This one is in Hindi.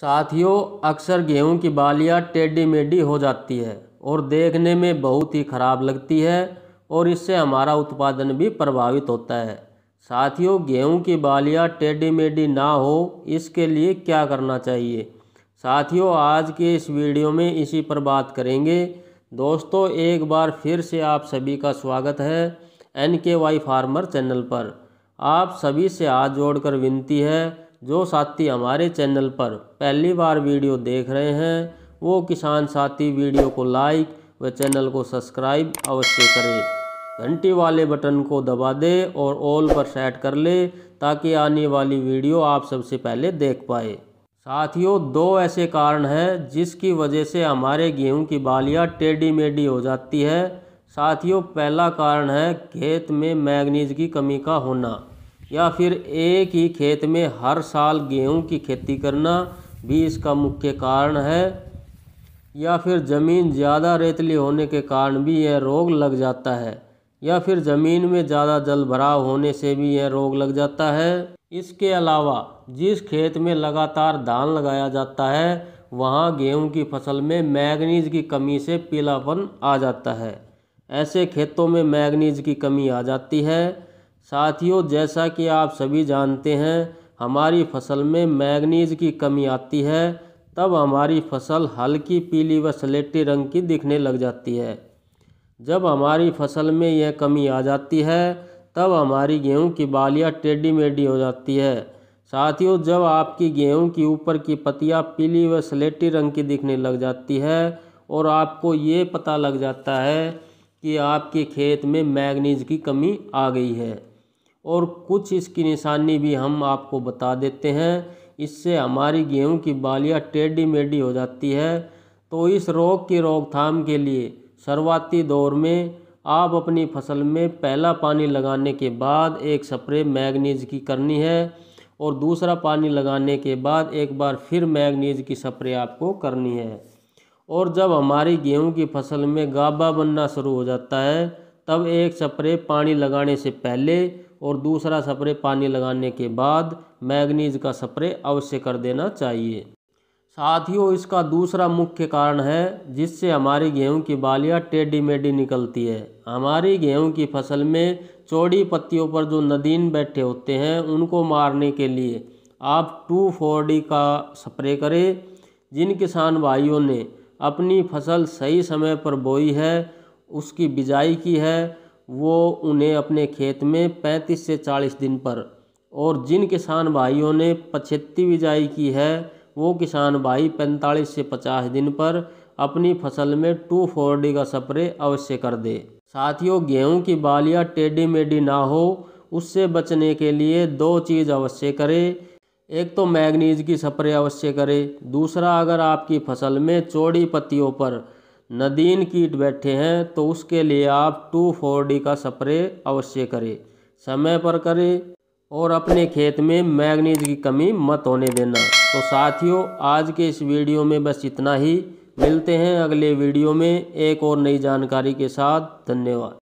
साथियों अक्सर गेहूं की बालियां टेढ़ी मेढ़ी हो जाती है और देखने में बहुत ही ख़राब लगती है और इससे हमारा उत्पादन भी प्रभावित होता है साथियों गेहूं की बालियां टेढ़ी मेढ़ी ना हो इसके लिए क्या करना चाहिए साथियों आज के इस वीडियो में इसी पर बात करेंगे दोस्तों एक बार फिर से आप सभी का स्वागत है एन के वाई फार्मर चैनल पर आप सभी से हाथ जोड़कर विनती है जो साथी हमारे चैनल पर पहली बार वीडियो देख रहे हैं वो किसान साथी वीडियो को लाइक व चैनल को सब्सक्राइब अवश्य करें घंटी वाले बटन को दबा दे और ऑल पर सेट कर ले ताकि आने वाली वीडियो आप सबसे पहले देख पाए साथियों दो ऐसे कारण हैं जिसकी वजह से हमारे गेहूं की बालियां टेढ़ी मेढ़ी हो जाती है साथियों पहला कारण है खेत में मैग्नीज की कमी का होना या फिर एक ही खेत में हर साल गेहूं की खेती करना भी इसका मुख्य कारण है या फिर ज़मीन ज़्यादा रेतली होने के कारण भी यह रोग लग जाता है या फिर ज़मीन में ज़्यादा जल भराव होने से भी यह रोग लग जाता है इसके अलावा जिस खेत में लगातार धान लगाया जाता है वहाँ गेहूं की फसल में मैगनीज़ की कमी से पीलापन आ जाता है ऐसे खेतों में मैगनीज़ की कमी आ जाती है साथियों जैसा कि आप सभी जानते हैं हमारी फसल में मैगनीज की कमी आती है तब हमारी फसल हल्की पीली व स्लेटी रंग की दिखने लग जाती है जब हमारी फसल में यह कमी आ जाती है तब हमारी गेहूं की बालियां टेढ़ी मेढ़ी हो जाती है साथियों जब आपकी गेहूं की ऊपर की पतियां पीली व स्लेटी रंग की दिखने लग जाती है और आपको ये पता लग जाता है कि आपके खेत में मैगनीज की कमी आ गई है और कुछ इसकी निशानी भी हम आपको बता देते हैं इससे हमारी गेहूं की बालियाँ टेढ़ी मेढ़ी हो जाती है तो इस रोग की रोकथाम के लिए शुरुआती दौर में आप अपनी फसल में पहला पानी लगाने के बाद एक स्प्रे मैगनीज की करनी है और दूसरा पानी लगाने के बाद एक बार फिर मैगनीज की स्प्रे आपको करनी है और जब हमारी गेहूं की फसल में गाबा बनना शुरू हो जाता है तब एक स्प्रे पानी लगाने से पहले और दूसरा स्प्रे पानी लगाने के बाद मैगनीज का स्प्रे अवश्य कर देना चाहिए साथियों इसका दूसरा मुख्य कारण है जिससे हमारी गेहूं की बालियां टेढ़ी मेढ़ी निकलती है हमारी गेहूं की फसल में चौड़ी पत्तियों पर जो नदीन बैठे होते हैं उनको मारने के लिए आप टू फोर डी का स्प्रे करें जिन किसान भाइयों ने अपनी फसल सही समय पर बोई है उसकी बिजाई की है वो उन्हें अपने खेत में पैंतीस से चालीस दिन पर और जिन किसान भाइयों ने पछत्ती बिजाई की है वो किसान भाई पैंतालीस से पचास दिन पर अपनी फसल में टू फोर डी का स्प्रे अवश्य कर दे साथियों गेहूं की बालियां टेढ़ी मेढ़ी ना हो उससे बचने के लिए दो चीज़ अवश्य करें एक तो मैगनीज की स्प्रे अवश्य करें दूसरा अगर आपकी फसल में चौड़ी पत्तियों पर नदीन कीट बैठे हैं तो उसके लिए आप टू फोर डी का स्प्रे अवश्य करें समय पर करें और अपने खेत में मैग्नीज की कमी मत होने देना तो साथियों आज के इस वीडियो में बस इतना ही मिलते हैं अगले वीडियो में एक और नई जानकारी के साथ धन्यवाद